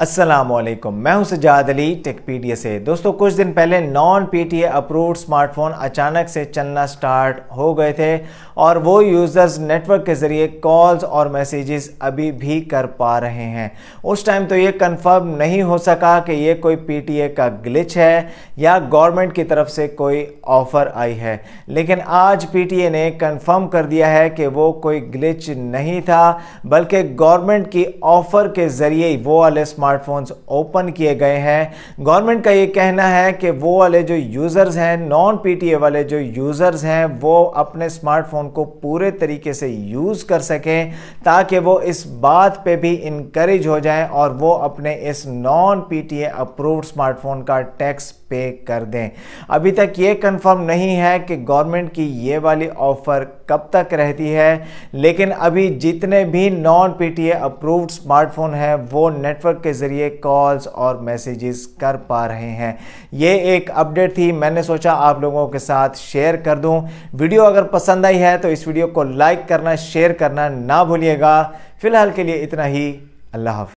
असलम मैं हूं Sajjad Ali take PTA से दोस्तों कुछ दिन पहले non P A approved smartphone अचानक से चलना स्टार्ट हो गए थे और वो यूज़र्स नेटवर्क के ज़रिए कॉल्स और मैसेजेस अभी भी कर पा रहे हैं उस टाइम तो ये कंफर्म नहीं हो सका कि ये कोई ए का ग्लिच है या गवर्नमेंट की तरफ से कोई ऑफ़र आई है लेकिन आज ए ने कन्फर्म कर दिया है कि वो कोई ग्लिच नहीं था बल्कि गवर्नमेंट की ऑफ़र के ज़रिए वो वाले स्मार्ट स्मार्टफोन्स ओपन किए गए हैं गवर्नमेंट का ये कहना है कि वो वाले जो यूज़र्स हैं नॉन पीटीए वाले जो यूज़र्स हैं वो अपने स्मार्टफोन को पूरे तरीके से यूज़ कर सकें ताकि वो इस बात पे भी इनक्रेज हो जाएं और वो अपने इस नॉन ए अप्रूव्ड स्मार्टफोन का टैक्स पे कर दें अभी तक ये कंफर्म नहीं है कि गवर्नमेंट की ये वाली ऑफ़र कब तक रहती है लेकिन अभी जितने भी नॉन ए अप्रूव्ड स्मार्टफोन हैं वो नेटवर्क के ज़रिए कॉल्स और मैसेजेस कर पा रहे हैं ये एक अपडेट थी मैंने सोचा आप लोगों के साथ शेयर कर दूं वीडियो अगर पसंद आई है तो इस वीडियो को लाइक करना शेयर करना ना भूलिएगा फ़िलहाल के लिए इतना ही अल्लाह हाफ